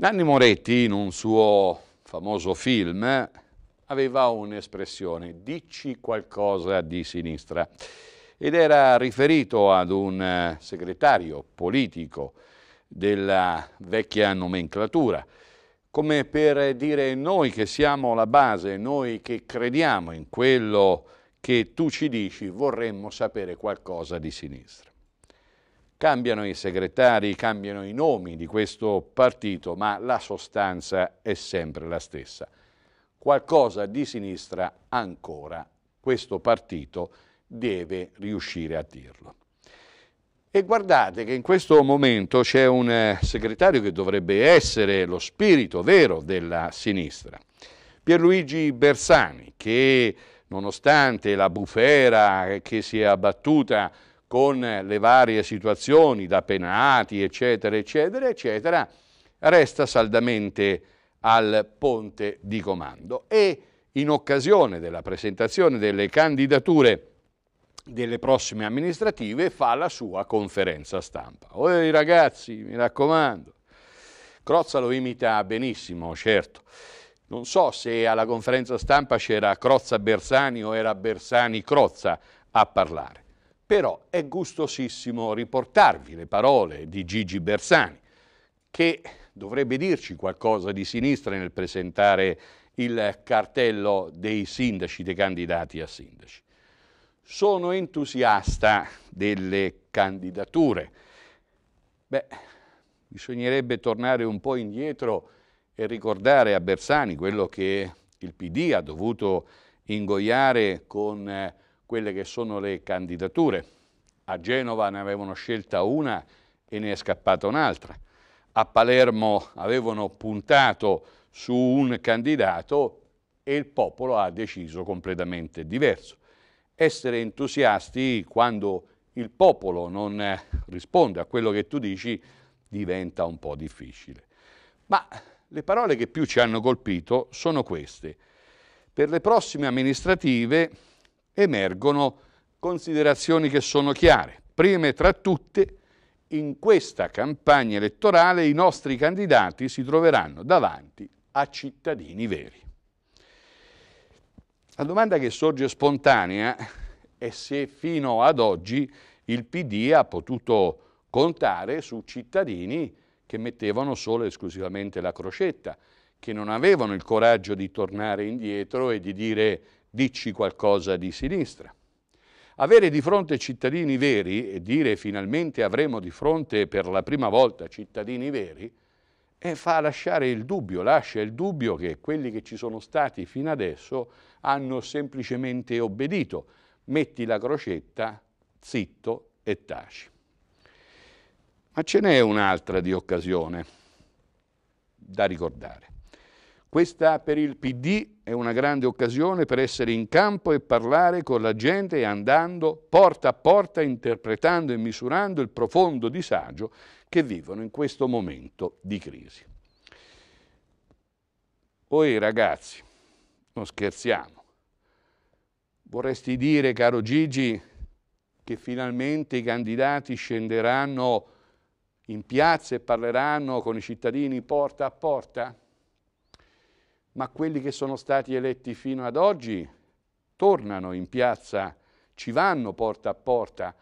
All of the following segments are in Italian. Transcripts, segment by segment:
Nanni Moretti, in un suo famoso film, aveva un'espressione, dici qualcosa di sinistra, ed era riferito ad un eh, segretario politico della vecchia nomenclatura, come per dire noi che siamo la base, noi che crediamo in quello che tu ci dici, vorremmo sapere qualcosa di sinistra. Cambiano i segretari, cambiano i nomi di questo partito, ma la sostanza è sempre la stessa. Qualcosa di sinistra ancora questo partito deve riuscire a dirlo. E guardate che in questo momento c'è un eh, segretario che dovrebbe essere lo spirito vero della sinistra, Pierluigi Bersani, che nonostante la bufera che si è abbattuta con le varie situazioni da penati, eccetera, eccetera, eccetera, resta saldamente al ponte di comando e in occasione della presentazione delle candidature delle prossime amministrative fa la sua conferenza stampa. Oi ragazzi, mi raccomando. Crozza lo imita benissimo, certo. Non so se alla conferenza stampa c'era Crozza Bersani o era Bersani Crozza a parlare però è gustosissimo riportarvi le parole di Gigi Bersani, che dovrebbe dirci qualcosa di sinistra nel presentare il cartello dei sindaci, dei candidati a sindaci. Sono entusiasta delle candidature. Beh, bisognerebbe tornare un po' indietro e ricordare a Bersani quello che il PD ha dovuto ingoiare con quelle che sono le candidature. A Genova ne avevano scelta una e ne è scappata un'altra. A Palermo avevano puntato su un candidato e il popolo ha deciso completamente diverso. Essere entusiasti quando il popolo non risponde a quello che tu dici diventa un po' difficile. Ma le parole che più ci hanno colpito sono queste. Per le prossime amministrative emergono considerazioni che sono chiare. Prime tra tutte, in questa campagna elettorale i nostri candidati si troveranno davanti a cittadini veri. La domanda che sorge spontanea è se fino ad oggi il PD ha potuto contare su cittadini che mettevano solo e esclusivamente la crocetta, che non avevano il coraggio di tornare indietro e di dire dici qualcosa di sinistra. Avere di fronte cittadini veri e dire finalmente avremo di fronte per la prima volta cittadini veri, fa lasciare il dubbio, lascia il dubbio che quelli che ci sono stati fino adesso hanno semplicemente obbedito. Metti la crocetta, zitto e taci. Ma ce n'è un'altra di occasione da ricordare. Questa per il PD è una grande occasione per essere in campo e parlare con la gente e andando porta a porta interpretando e misurando il profondo disagio che vivono in questo momento di crisi. Oi ragazzi, non scherziamo. Vorresti dire, caro Gigi, che finalmente i candidati scenderanno in piazza e parleranno con i cittadini porta a porta? ma quelli che sono stati eletti fino ad oggi tornano in piazza, ci vanno porta a porta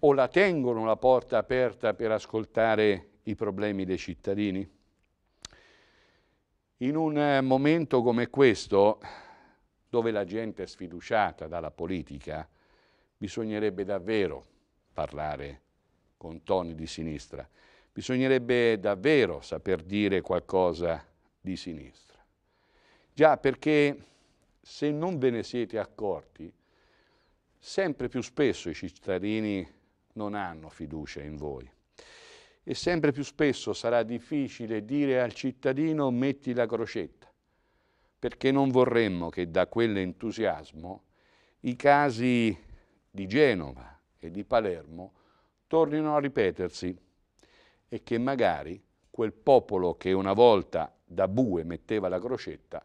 o la tengono la porta aperta per ascoltare i problemi dei cittadini? In un eh, momento come questo, dove la gente è sfiduciata dalla politica, bisognerebbe davvero parlare con toni di sinistra, bisognerebbe davvero saper dire qualcosa di sinistra. Già perché se non ve ne siete accorti, sempre più spesso i cittadini non hanno fiducia in voi e sempre più spesso sarà difficile dire al cittadino metti la crocetta, perché non vorremmo che da quell'entusiasmo i casi di Genova e di Palermo tornino a ripetersi e che magari quel popolo che una volta da bue metteva la crocetta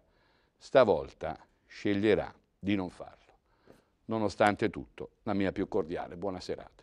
stavolta sceglierà di non farlo. Nonostante tutto, la mia più cordiale buona serata.